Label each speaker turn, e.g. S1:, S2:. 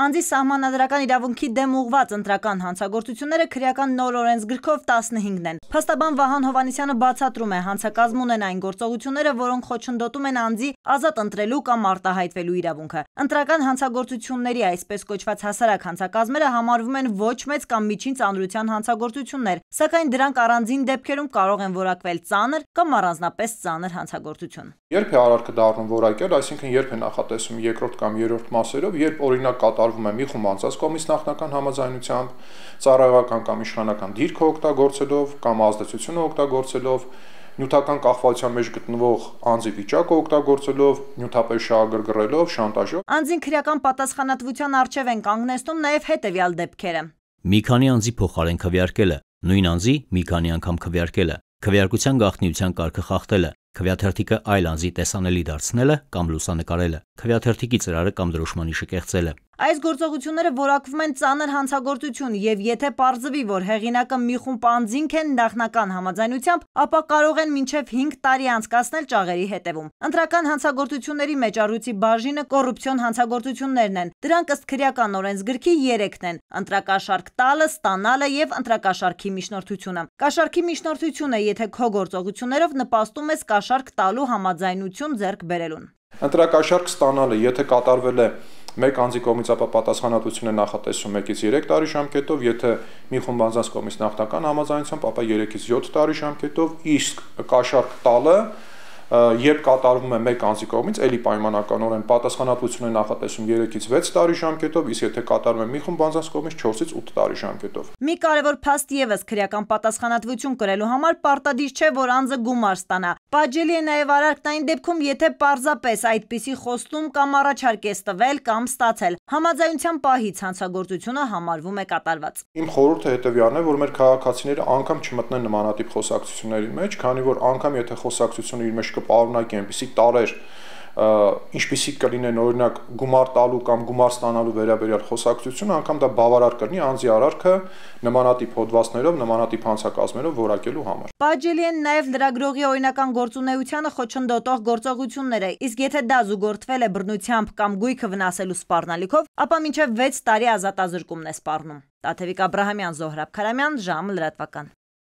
S1: Անձի սահմանադրական իրավունքի դեմ ուղված ընտրական հանցագործությունները քրեական նոր օրենսգրքով 15-ն են։ Փաստաբան Վահան Հովանիսյանը բացատրում է, հանցակազմ ունեն այն գործողությունները, որոնք խոչընդոտում են անձի ազատ ընտրելու կամ արտահայտվելու իրավունքը։ Ընտրական հանցագործությունների այսպես կոչված հասարակ հանցակազմերը համարվում են ոչ մեծ կամ միջին ծանրության հանցագործություններ, սակայն դրանք առանձին դեպքերում կարող են որակվել ծանր կամ առանձնապես ծանր հանցագործություն։
S2: Երբ է արարքը դառնում որակյալ, այսինքն երբ է նախատեսում երկրորդ կամ երրորդ մասերով, երբ օրինակ կատար կատարվում է մի խումբ անցած կողմից նախնական համաձայնությամբ, ծառայողական կամ իշխանական դիրքը օգտագործելով կամ ազդեցությունը օգտագործելով, նյութական կախվածության մեջ գտնվող անձի վիճակը օգտագործելով, նյութապես շահագրգռելով, շանտաժով։
S1: Անձին քրեական պատասխանատվության արժև են կանգնեցնում նաև հետևյալ դեպքերը։
S2: Մի քանի անձի փոխարեն քվեարկելը, նույն անձի մի քանի անգամ քվեարկելը, քվեարկության գաղտնիության կարգը խախտելը, քվեաթերթիկը այլ անձի տեսանելի դարձնելը կամ լուսանկարելը, քվեաթերթիկի ծրարը կամ դրոշմանիշը կեղծելը։
S1: Այս գործողությունները որակվում են ծանր հանցագործություն և եթե պարզվի, որ հեղինակը մի խումբ անձինք են նախնական համաձայնությամբ, ապա կարող են մինչև 5 տարի անցկացնել ճաղերի հետևում։ Ընտրական հանցագործությունների մեջ առյուծի բաժինը կոռուպցիոն հանցագործություններն են։ Դրանք ըստ քրեական օրենսգրքի 3-ն են՝ ընտրակաշառք տալը, ստանալը և ընտրակաշառքի միջնորդությունը։ Կաշառքի միջնորդություն է, եթե քո գործողություններով նպաստում ես կաշառք տալու համաձայնություն ձեռք բերելուն։
S2: Ընտրակաշառք ստանալը, եթե կատարվել է մեկ անձի կողմից ապա պատասխանատվությունը նախատեսվում 1-ից 3 տարի ժամկետով, եթե մի խումբ անձանց կողմից նախնական համաձայնությամբ, ապա 3-ից 7 տարի ժամկետով, իսկ կաշառք տալը երբ կատարվում է մեկ անձի կողմից, ելի պայմանականորեն պատասխանատվություն է նախատեսում 3-ից 6 տարի ժամկետով, իսկ եթե կատարվում է մի խումբ անձանց կողմից 4-ից 8 տարի ժամկետով։
S1: Մի կարևոր փաստ եւս քրեական պատասխանատվություն կրելու համար պարտադիր չէ, որ անձը գումար ստանա։ Պատժելի է նաեւ արարքնային դեպքում, եթե պարզապես այդպիսի խոստում կամ առաջարկ է ստվել կամ ստացել։ Համաձայնության պահից հանցագործությունը համարվում է կատարված։ Իմ
S2: խորհուրդը հետևյալն է, որ մեր քաղաքացիները անգամ չմտնեն նմանատիպ խոսակցությունների մեջ, քանի որ անգամ եթե խոսակցությունը իր մեջ կպարունակի այնպիսի տարեր ինչպիսի կլինեն օրինակ գումար տալու կամ գումար ստանալու վերաբերյալ խոսակցությունը, անգամ դա բավարար կլինի անձի արարքը նմանատիպ հոդվածներով, նմանատիպ հանցակազմերով որակելու համար։
S1: Պատժելի են նաև լրագրողի օրինական գործունեությանը խոչընդոտող գործողությունները, իսկ եթե դա զուգորդվել է բռնությամբ կամ գույքը վնասելու սպառնալիքով, ապա մինչև 6 տարի ազատազրկումն է սպառնում։ Տաթևիկ Աբրահամյան, Զոհրաբ Քարամյան, Ժամ լրատվական։